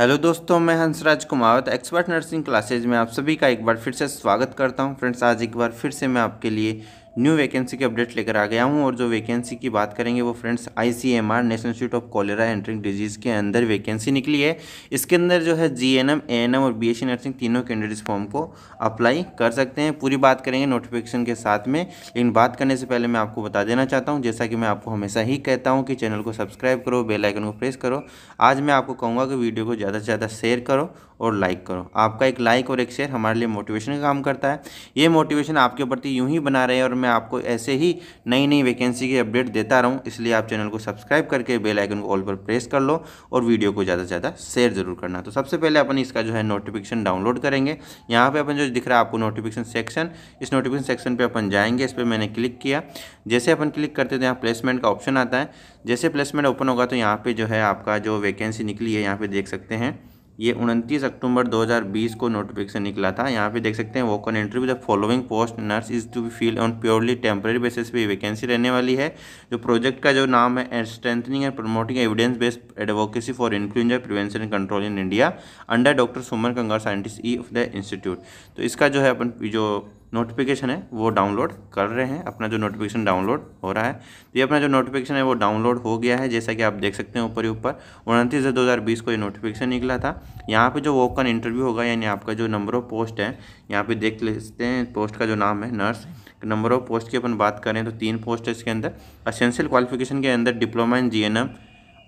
hello दोस्तों मैं Hansraj Kumawat expert nursing classes में आप सभी का एक बार फिर से स्वागत करता हूं फ्रेंड्स आज एक बार फिर से मैं आपके लिए न्यू वैकेंसी के अपडेट लेकर आ गया हूँ और जो वैकेंसी की बात करेंगे वो friends I C M R national institute of cholera enteric disease के अंदर वैकेंसी निकली है इसके अंदर जो है G N M A N M और बी एस सी नर्सिंग तीनों कैंडिडेट्स फॉर्म को अप्लाई कर सकते हैं पूरी बात करेंगे नोटिफिकेशन के साथ में लेकिन बात करने से पहले मैं आपको बता देना चाहता हूँ जैसा कि मैं आपको हमेशा ही कहता हूँ कि चैनल को सब्सक्राइब करो बेलाइकन को प्रेस करो आज मैं आपको कहूँगा कि वीडियो को ज़्यादा से ज़्यादा शेयर करो और लाइक करो आपका एक लाइक और एक शेयर हमारे लिए मोटिवेशन का काम करता है ये मोटिवेशन आपके प्रति यूँ ही बना रहे हैं और मैं आपको ऐसे ही नई नई वैकेंसी की अपडेट देता रहूँ इसलिए आप चैनल को सब्सक्राइब करके बेल आइकन को ऑल पर प्रेस कर लो और वीडियो को ज़्यादा से ज़्यादा शेयर जरूर करना तो सबसे पहले अपन इसका जो है नोटिफिकेशन डाउनलोड करेंगे यहाँ पर अपन जो दिख रहा है आपको नोटिफिकेशन सेक्शन इस नोटिफिकेशन सेक्शन पर अपन जाएंगे इस पर मैंने क्लिक किया जैसे अपन क्लिक करते तो यहाँ प्लेसमेंट का ऑप्शन आता है जैसे प्लेसमेंट ओपन होगा तो यहाँ पर जो है आपका जो वैकेंसी निकली है यहाँ पर देख सकते हैं ये उनतीस अक्टूबर 2020 को नोटिफिकेशन निकला था यहाँ पे देख सकते हैं walk in entry with the following post nurse is to be filled on purely temporary basis पे वैकेंसी रहने वाली है जो प्रोजेक्ट का जो नाम है strengthening and promoting evidence based advocacy for influenza prevention and control in India under doctor Suman Kangar scientist E of the institute तो इसका जो है अपन जो नोटिफिकेशन है वो डाउनलोड कर रहे हैं अपना जो नोटिफिकेशन डाउनलोड हो रहा है तो ये अपना जो नोटिफिकेशन है वो डाउनलोड हो गया है जैसा कि आप देख सकते हैं ऊपर ही ऊपर उनतीस से 2020 को ये नोटिफिकेशन निकला था यहाँ पे जो वो का इंटरव्यू होगा यानी आपका जो नंबर ऑफ पोस्ट है यहाँ पे देख लेते हैं पोस्ट का जो नाम है नर्स नंबर ऑफ पोस्ट की अपन बात करें तो तीन पोस्ट है इसके अंदर असेंशियल क्वालिफिकेशन के अंदर डिप्लोमा इन जी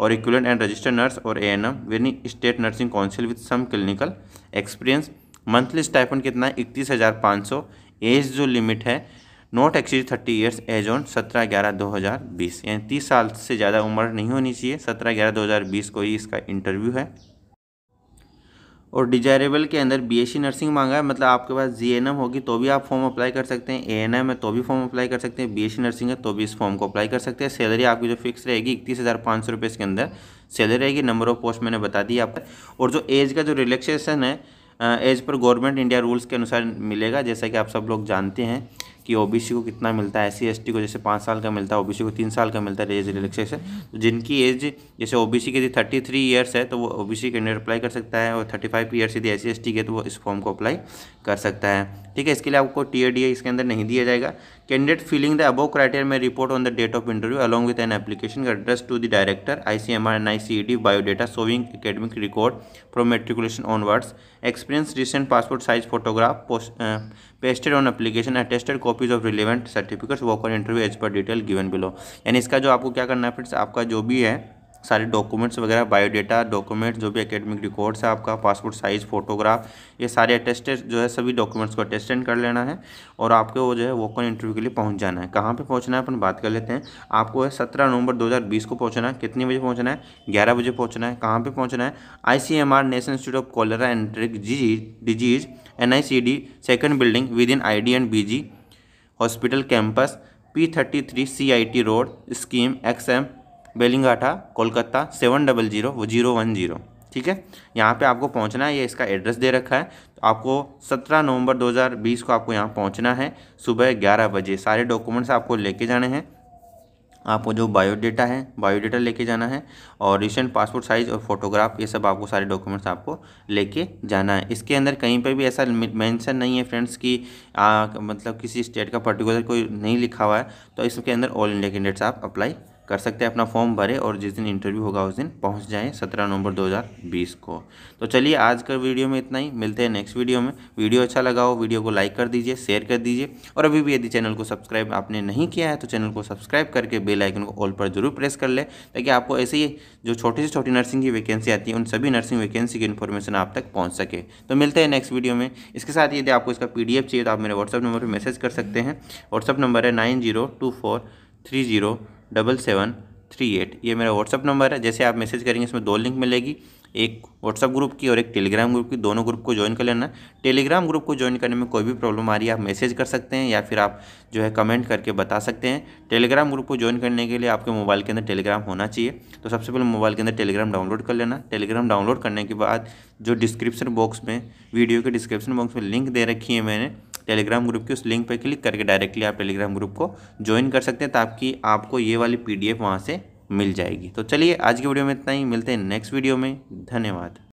और इक्वलेंट एंड रजिस्टर्ड नर्स और ए एन एम यानी state nursing council with some clinical experience monthly stipend कितना है इकतीस हज़ार पाँच सौ एज जो लिमिट है not exceed thirty years age on सत्रह ग्यारह दो हज़ार बीस यानी तीस साल से ज़्यादा उम्र नहीं होनी चाहिए सत्रह ग्यारह दो हज़ार बीस को ही इसका इंटरव्यू है और डिजायरेबल के अंदर बीएससी नर्सिंग मांगा है मतलब आपके पास जीएनएम होगी तो भी आप फॉर्म अप्लाई कर सकते हैं एएनएम है तो भी फॉर्म अप्लाई कर सकते हैं बीएससी नर्सिंग है तो भी इस फॉर्म को अप्लाई कर सकते हैं सैलरी आपकी जो फिक्स रहेगी इकतीस हज़ार पाँच सौ रुपये इसके अंदर सैलरी रहेगी नंबर ऑफ पोस्ट मैंने बता दी आप और जो एज का जो रिलेक्सेशन है as per government India rules के अनुसार मिलेगा जैसा कि आप सब लोग जानते हैं कि ओबीसी को कितना मिलता है एस सी को जैसे पाँच साल का मिलता है ओबीसी को तीन साल का मिलता है एज रिलेक्सेशन तो जिनकी एज जैसे ओबीसी के यदि थर्टी थ्री ईयर्स है तो वो ओबीसी बी कैंडिडेट अप्लाई कर सकता है और थर्टी फाइव ईयर्स यदि एस सी के तो वो इस फॉर्म को अप्लाई कर सकता है ठीक है इसके लिए आपको टी डी इसके अंदर नहीं दिया जाएगा candidate filling the above criteria में report on the date of interview along with an application address to the director I C M R N I C E D biodata showing academic record from matriculation onwards experience recent passport size photograph post pasted on application attested copies of relevant certificates walk on interview as per detail given below यानी इसका जो आपको क्या करना है friends आपका जो भी है सारे डॉक्यूमेंट्स वगैरह बायोडाटा डॉक्यूमेंट्स जो भी एकेडमिक रिकॉर्ड्स है आपका पासपोर्ट साइज़ फोटोग्राफ ये सारे अटेस्टेड जो है सभी डॉक्यूमेंट्स को अटेस्टेंड कर लेना है और आपके वो जो है वो कौन इंटरव्यू के लिए पहुंच जाना है कहाँ पे पहुंचना है अपन बात कर लेते हैं आपको है सत्रह नवंबर दो को पहुँचना है कितने बजे पहुँचना है ग्यारह बजे पहुँचना है कहाँ पर पहुँचना है I national institute of cholera and disease N I second building within I and B hospital campus P thirty three C I T road scheme X M Beliaghata Kolkata seven double zero zero one zero ठीक है यहाँ पे आपको पहुँचना है ये इसका address दे रखा है तो आपको सत्रह नवंबर दो हज़ार बीस को आपको यहाँ पहुँचना है सुबह ग्यारह बजे सारे डॉक्यूमेंट्स आपको लेके जाने हैं आपको जो बायोडेटा है बायोडेटा लेके जाना है और रिसेंट पासपोर्ट साइज़ और फोटोग्राफ ये सब आपको सारे डॉक्यूमेंट्स आपको लेके जाना है इसके अंदर कहीं पर भी ऐसा मेंशन नहीं है फ्रेंड्स कि आ, मतलब किसी स्टेट का पर्टिकुलर कोई नहीं लिखा हुआ है तो इसके अंदर ऑल इंडिया कैंडिडेट्स आप अप्लाई कर सकते हैं अपना फॉर्म भरे और जिस दिन इंटरव्यू होगा उस दिन पहुंच जाएं सत्रह नवंबर 2020 को तो चलिए आज का वीडियो में इतना ही मिलते हैं नेक्स्ट वीडियो में वीडियो अच्छा लगा हो वीडियो को लाइक कर दीजिए शेयर कर दीजिए और अभी भी यदि चैनल को सब्सक्राइब आपने नहीं किया है तो चैनल को सब्सक्राइब करके बेलाइकन को ऑल पर जरूर प्रेस कर ले ताकि आपको ऐसे ही जो छोटी से छोटी नर्सिंग की वैकेंसी आती है उन सभी नर्सिंग वैकेंसी की इन्फॉर्मेशन आप तक पहुँच सके तो मिलते हैं नेक्स्ट वीडियो में इसके साथ यदि आपको इसका पी चाहिए तो आप मेरे व्हाट्सअप नंबर पर मैसेज कर सकते हैं व्हाट्सअप नंबर है nine zero two four three zero double seven three eight ये मेरा व्हाट्सअप नंबर है जैसे आप मैसेज करेंगे इसमें दो लिंक मिलेगी एक व्हाट्सअप ग्रुप की और एक टेलीग्राम ग्रुप की दोनों ग्रुप को ज्वाइन कर लेना टेलीग्राम ग्रुप को ज्वाइन करने में कोई भी प्रॉब्लम आ रही है आप मैसेज कर सकते हैं या फिर आप जो है कमेंट करके बता सकते हैं टेलीग्राम ग्रुप को ज्वाइन करने के लिए आपके मोबाइल के अंदर टेलीग्राम होना चाहिए तो सबसे पहले मोबाइल के अंदर टेलीग्राम डाउनलोड कर लेना टेलीग्राम डाउनलोड करने के बाद जो डिस्क्रिप्शन बॉक्स में वीडियो के डिस्क्रिप्शन बॉक्स में लिंक दे रखी है मैंने टेलीग्राम ग्रुप की उस लिंक पर क्लिक करके डायरेक्टली आप टेलीग्राम ग्रुप को ज्वाइन कर सकते हैं ताकि आपको ये वाली पी डी एफ वहाँ से मिल जाएगी तो चलिए आज की वीडियो में इतना ही मिलते हैं नेक्स्ट वीडियो में धन्यवाद